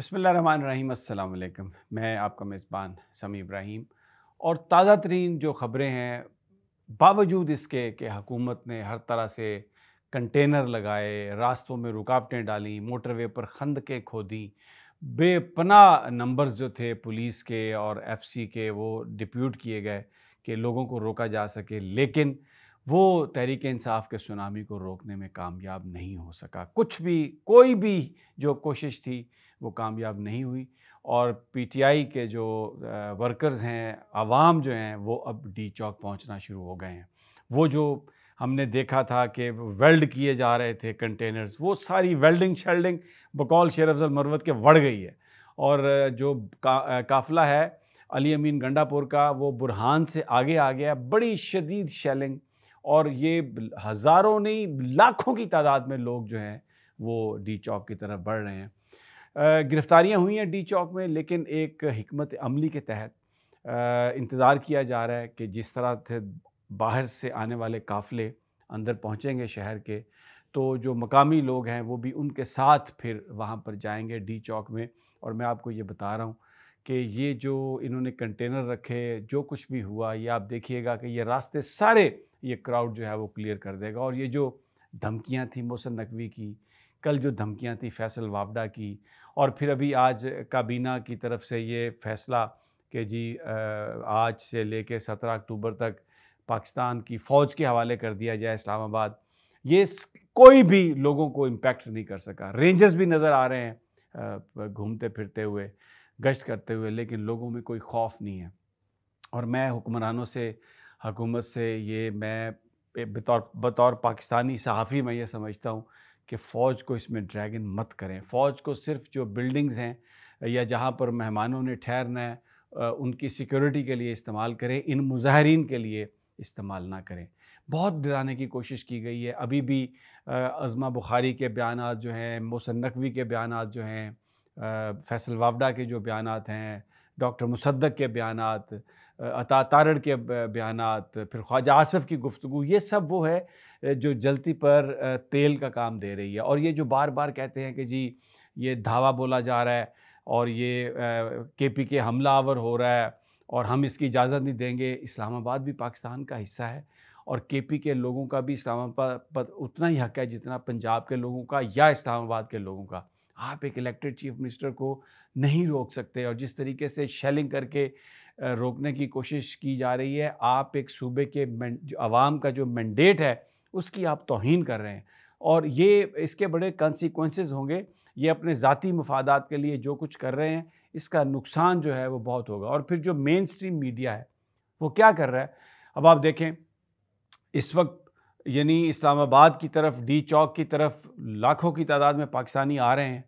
بسم اللہ الرحمن الرحیم السلام علیکم میں آپ کا میزبان سمیع ابراہیم اور تازہ ترین جو خبریں ہیں باوجود اس کے کہ حکومت نے ہر طرح سے کنٹینر لگائے راستوں میں رکاوٹیں ڈالیں موٹر وے پر خندقیں کے کھو دیں بے پناہ نمبرز جو تھے پولیس کے اور ایف سی کے وہ ڈپیوٹ کیے گئے کہ لوگوں کو روکا جا سکے لیکن وہ تحریک انصاف کے سونامی کو روکنے میں کامیاب نہیں ہو سکا کچھ بھی کوئی بھی جو کوشش تھی وہ کامیاب نہیں ہوئی اور پی ٹی آئی کے جو ورکرز ہیں عوام جو ہیں وہ اب ڈی چوک پہنچنا شروع ہو گئے ہیں وہ جو ہم نے دیکھا تھا کہ ویلڈ کیے جا رہے تھے کنٹینرز وہ ساری ویلڈنگ شیلڈنگ بقول شیر افضل مروت کے وڑ گئی ہے اور جو قافلہ ہے علی امین گنڈا پور کا وہ برہان سے آگے آ گیا بڑی شدید شیلنگ اور یہ ہزاروں نہیں لاکھوں کی تعداد میں لوگ جو ہیں وہ ڈی چوک کی طرف بڑھ رہے ہیں گرفتاریاں ہوئی ہیں ڈی چوک میں لیکن ایک حکمت عملی کے تحت انتظار کیا جا رہا ہے کہ جس طرح تھے باہر سے آنے والے قافلے اندر پہنچیں گے شہر کے تو جو مقامی لوگ ہیں وہ بھی ان کے ساتھ پھر وہاں پر جائیں گے ڈی چوک میں اور میں آپ کو یہ بتا رہا ہوں کہ یہ جو انہوں نے کنٹینر رکھے جو کچھ بھی ہوا یہ آپ دیکھیے گا کہ یہ راستے سارے یہ کراؤڈ جو ہے وہ کلیئر کر دے گا اور یہ جو دھمکیاں تھیں موسن نقوی کی کل جو دھمکیاں تھیں فیصل واوڈا کی اور پھر ابھی آج کابینہ کی طرف سے یہ فیصلہ کہ جی آج سے لے کے سترہ اکتوبر تک پاکستان کی فوج کے حوالے کر دیا جائے اسلام آباد یہ کوئی بھی لوگوں کو امپیکٹ نہیں کر سکا رینجز بھی نظر آ رہے ہیں گھومتے پھرتے ہوئے گشت کرتے ہوئے لیکن لوگوں میں کوئی خوف نہیں ہے اور میں حکمرانوں سے حکومت سے یہ میں بطور بطور پاکستانی صحافی میں یہ سمجھتا ہوں کہ فوج کو اس میں ڈریگن مت کریں فوج کو صرف جو بلڈنگز ہیں یا جہاں پر مہمانوں نے ٹھہرنا ہے ان کی سیکیورٹی کے لیے استعمال کریں ان مظاہرین کے لیے استعمال نہ کریں بہت ڈرانے کی کوشش کی گئی ہے ابھی بھی عظمہ بخاری کے بیانات جو ہیں موسن نقوی کے بیانات جو ہیں فیصل واوڈا کے جو بیانات ہیں ڈاکٹر مصدق کے بیانات عطا تارڑ کے بیانات پھر خواجہ آصف کی گفتگو یہ سب وہ ہے جو جلتی پر تیل کا کام دے رہی ہے اور یہ جو بار بار کہتے ہیں کہ جی یہ دھاوا بولا جا رہا ہے اور یہ کے پی کے حملہ آور ہو رہا ہے اور ہم اس کی اجازت نہیں دیں گے اسلام آباد بھی پاکستان کا حصہ ہے اور کے پی کے لوگوں کا بھی اسلام آباد پر اتنا ہی حق ہے جتنا پنجاب کے لوگوں کا یا اسلام آباد کے لوگوں کا آپ ایک الیکٹڈ چیف منسٹر کو نہیں روک سکتے اور جس طریقے سے شیلنگ کر کے روکنے کی کوشش کی جا رہی ہے آپ ایک صوبے کے عوام کا جو مینڈیٹ ہے اس کی آپ توہین کر رہے ہیں اور یہ اس کے بڑے کنسیکوینسز ہوں گے یہ اپنے ذاتی مفادات کے لیے جو کچھ کر رہے ہیں اس کا نقصان جو ہے وہ بہت ہوگا اور پھر جو مین سٹریم میڈیا ہے وہ کیا کر رہا ہے اب آپ دیکھیں اس وقت یعنی اسلام آباد کی طرف ڈی چوک کی طرف لاکھوں کی تعداد میں پاکستانی آ رہے ہیں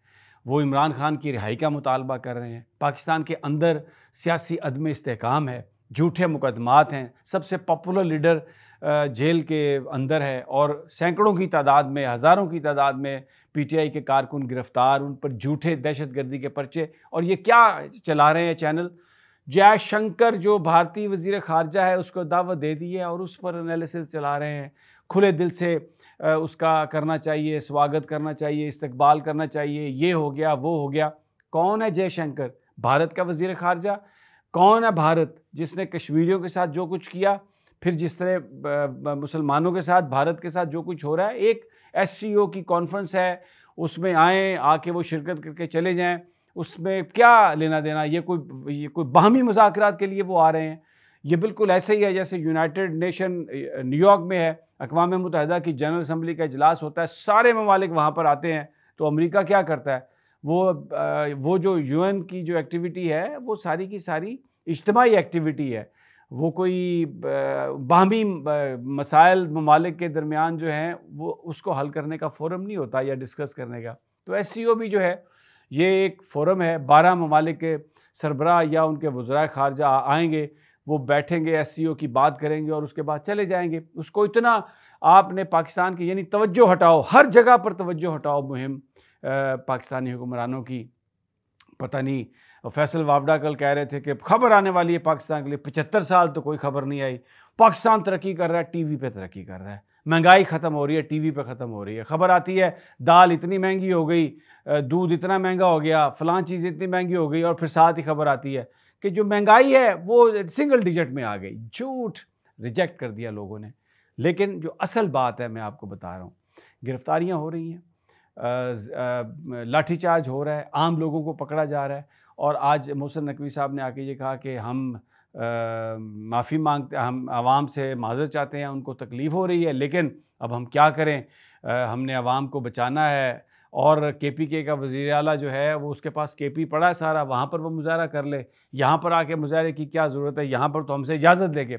وہ عمران خان کی رہائی کا مطالبہ کر رہے ہیں پاکستان کے اندر سیاسی عدم استحکام ہے جھوٹے مقدمات ہیں سب سے پاپولر لیڈر جیل کے اندر ہے اور سینکڑوں کی تعداد میں ہزاروں کی تعداد میں پی ٹی آئی کے کارکن گرفتار ان پر جھوٹے دہشت گردی کے پرچے اور یہ کیا چلا رہے ہیں چینل جے شنکر جو بھارتی وزیر خارجہ ہے اس کو دعوت دے دی ہے اور اس پر انالیسز چلا رہے ہیں کھلے دل سے اس کا کرنا چاہیے سواگت کرنا چاہیے استقبال کرنا چاہیے یہ ہو گیا وہ ہو گیا کون ہے جے شنکر بھارت کا وزیر خارجہ کون ہے بھارت جس نے کشمیریوں کے ساتھ جو کچھ کیا پھر جس طرح مسلمانوں کے ساتھ بھارت کے ساتھ جو کچھ ہو رہا ہے ایک ایس سی او کی کانفرنس ہے اس میں آئیں آ کے وہ شرکت کر کے چلے جائیں اس میں کیا لینا دینا یہ کوئی یہ کوئی باہمی مذاکرات کے لیے وہ آ رہے ہیں یہ بالکل ایسے ہی ہے جیسے یونائٹیڈ نیشن نیو یارک میں ہے اقوام متحدہ کی جنرل اسمبلی کا اجلاس ہوتا ہے سارے ممالک وہاں پر آتے ہیں تو امریکہ کیا کرتا ہے وہ وہ جو یو این کی جو ایکٹیویٹی ہے وہ ساری کی ساری اجتماعی ایکٹیویٹی ہے وہ کوئی باہمی مسائل ممالک کے درمیان جو ہیں وہ اس کو حل کرنے کا فورم نہیں ہوتا یا ڈسکس کرنے کا تو ایس سی او بھی جو ہے یہ ایک فورم ہے بارہ ممالک کے سربراہ یا ان کے وزرائے خارجہ آئیں گے وہ بیٹھیں گے ایس سی او کی بات کریں گے اور اس کے بعد چلے جائیں گے اس کو اتنا آپ نے پاکستان کی یعنی توجہ ہٹاؤ ہر جگہ پر توجہ ہٹاؤ مہم پاکستانی حکمرانوں کی پتہ نہیں اور فیصل واوڈا کل کہہ رہے تھے کہ خبر آنے والی ہے پاکستان کے لیے پچہتر سال تو کوئی خبر نہیں آئی پاکستان ترقی کر رہا ہے ٹی وی پہ ترقی کر رہا ہے مہنگائی ختم ہو رہی ہے ٹی وی پہ ختم ہو رہی ہے خبر آتی ہے دال اتنی مہنگی ہو گئی دودھ اتنا مہنگا ہو گیا فلان چیز اتنی مہنگی ہو گئی اور پھر ساتھ ہی خبر آتی ہے کہ جو مہنگائی ہے وہ سنگل ڈیجٹ میں آ گئی جھوٹ ریجیکٹ کر دیا لوگوں نے لیکن جو اصل بات ہے میں آپ کو بتا رہا ہوں گرفتاریاں ہو رہی ہیں لاٹھی چارج ہو رہا ہے عام لوگوں کو پکڑا جا رہا ہے اور آج محسن نقوی صاحب نے آ کے یہ کہا کہ ہم معافی مانگتے ہم عوام سے معذر چاہتے ہیں ان کو تکلیف ہو رہی ہے لیکن اب ہم کیا کریں ہم نے عوام کو بچانا ہے اور کے پی کے کا وزیر اعلیٰ جو ہے وہ اس کے پاس کے پی پڑا ہے سارا وہاں پر وہ مظاہرہ کر لے یہاں پر آ کے مظاہرے کی کیا ضرورت ہے یہاں پر تو ہم سے اجازت لے کے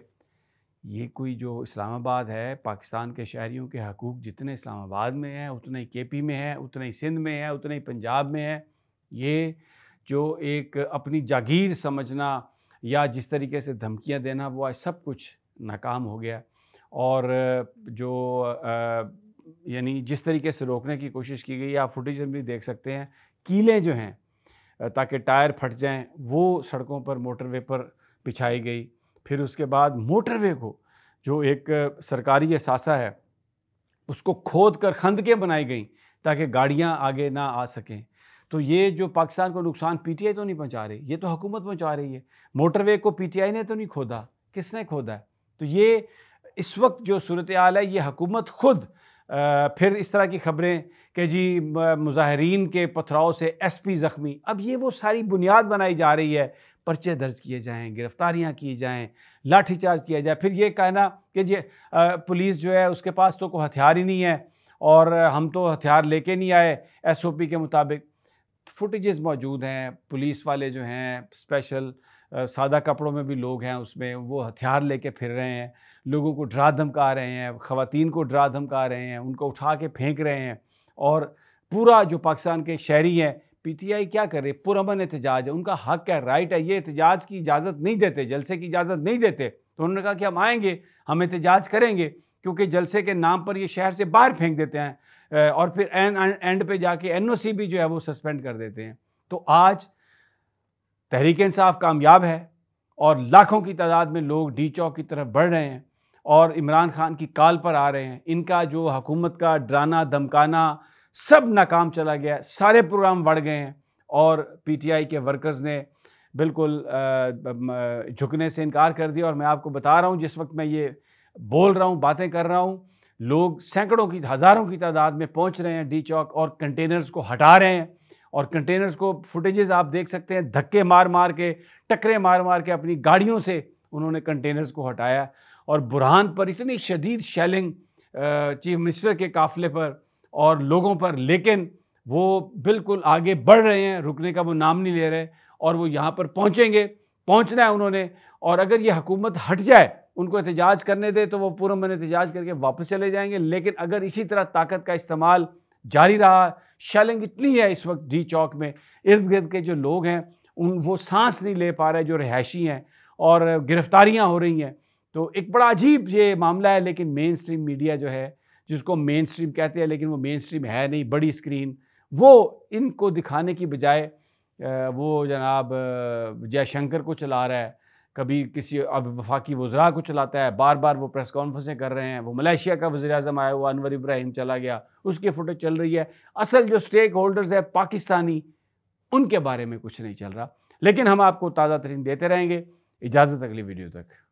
یہ کوئی جو اسلام آباد ہے پاکستان کے شہریوں کے حقوق جتنے اسلام آباد میں ہیں اتنے ہی کے پی میں ہیں اتنے ہی سندھ میں ہیں اتنے ہی پنجاب میں ہیں یہ جو ایک اپنی جاگیر سمجھنا یا جس طریقے سے دھمکیاں دینا وہ آج سب کچھ ناکام ہو گیا اور جو یعنی جس طریقے سے روکنے کی کوشش کی گئی آپ فوٹیج بھی دیکھ سکتے ہیں کیلیں جو ہیں تاکہ ٹائر پھٹ جائیں وہ سڑکوں پر موٹر وے پر بچھائی گئی پھر اس کے بعد موٹر وے کو جو ایک سرکاری اثاثہ ہے اس کو کھود کر خندقیں بنائی گئیں تاکہ گاڑیاں آگے نہ آ سکیں تو یہ جو پاکستان کو نقصان پی ٹی آئی تو نہیں پہنچا رہی یہ تو حکومت پہنچا رہی ہے موٹر وے کو پی ٹی آئی نے تو نہیں کھودا کس نے کھودا ہے تو یہ اس وقت جو صورت ہے یہ حکومت خود پھر اس طرح کی خبریں کہ جی مظاہرین کے پتھراؤ سے ایس پی زخمی اب یہ وہ ساری بنیاد بنائی جا رہی ہے پرچے درج کیے جائیں گرفتاریاں کی جائیں لاٹھی چارج کیا جائیں پھر یہ کہنا کہ جی پولیس جو ہے اس کے پاس تو کوئی ہتھیار ہی نہیں ہے اور ہم تو ہتھیار لے کے نہیں آئے ایس او پی کے مطابق فوٹیجز موجود ہیں پولیس والے جو ہیں اسپیشل سادہ کپڑوں میں بھی لوگ ہیں اس میں وہ ہتھیار لے کے پھر رہے ہیں لوگوں کو ڈرا دھمکا رہے ہیں خواتین کو ڈرا دھمکا رہے ہیں ان کو اٹھا کے پھینک رہے ہیں اور پورا جو پاکستان کے شہری ہیں پی ٹی آئی کیا کر رہے ہے پر امن احتجاج ہے ان کا حق ہے رائٹ ہے یہ احتجاج کی اجازت نہیں دیتے جلسے کی اجازت نہیں دیتے تو انہوں نے کہا کہ ہم آئیں گے ہم احتجاج کریں گے کیونکہ جلسے کے نام پر یہ شہر سے باہر پھینک دیتے ہیں اور پھر اینڈ پہ جا کے این او سی بھی جو ہے وہ سسپینڈ کر دیتے ہیں تو آج تحریک انصاف کامیاب ہے اور لاکھوں کی تعداد میں لوگ ڈی چوک کی طرف بڑھ رہے ہیں اور عمران خان کی کال پر آ رہے ہیں ان کا جو حکومت کا ڈرانا دھمکانا سب ناکام چلا گیا سارے پروگرام بڑھ گئے ہیں اور پی ٹی آئی کے ورکرز نے بالکل جھکنے سے انکار کر دیا اور میں آپ کو بتا رہا ہوں جس وقت میں یہ بول رہا ہوں باتیں کر رہا ہوں لوگ سینکڑوں کی ہزاروں کی تعداد میں پہنچ رہے ہیں ڈی چوک اور کنٹینرز کو ہٹا رہے ہیں اور کنٹینرز کو فوٹیجز آپ دیکھ سکتے ہیں دھکے مار مار کے ٹکرے مار مار کے اپنی گاڑیوں سے انہوں نے کنٹینرز کو ہٹایا اور برہان پر اتنی شدید شیلنگ چیف منسٹر کے قافلے پر اور لوگوں پر لیکن وہ بالکل آگے بڑھ رہے ہیں رکنے کا وہ نام نہیں لے رہے اور وہ یہاں پر پہنچیں گے پہنچنا ہے انہوں نے اور اگر یہ حکومت ہٹ جائے ان کو احتجاج کرنے دے تو وہ پورا من احتجاج کر کے واپس چلے جائیں گے لیکن اگر اسی طرح طاقت کا استعمال جاری رہا شیلنگ اتنی ہے اس وقت ڈی چوک میں ارد گرد کے جو لوگ ہیں ان وہ سانس نہیں لے پا رہے جو رہائشی ہیں اور گرفتاریاں ہو رہی ہیں تو ایک بڑا عجیب یہ معاملہ ہے لیکن مین سٹریم میڈیا جو ہے جس کو مین سٹریم کہتے ہیں لیکن وہ مین سٹریم ہے نہیں بڑی اسکرین وہ ان کو دکھانے کی بجائے وہ جناب جے شنکر کو چلا رہا ہے کبھی کسی اب وفاقی وزراء کو چلاتا ہے بار بار وہ پریس کانفرنسیں کر رہے ہیں وہ ملیشیا کا وزیر اعظم آیا وہ انور ابراہیم چلا گیا اس کی فوٹو چل رہی ہے اصل جو سٹیک ہولڈرز ہے پاکستانی ان کے بارے میں کچھ نہیں چل رہا لیکن ہم آپ کو تازہ ترین دیتے رہیں گے اجازت اگلی ویڈیو تک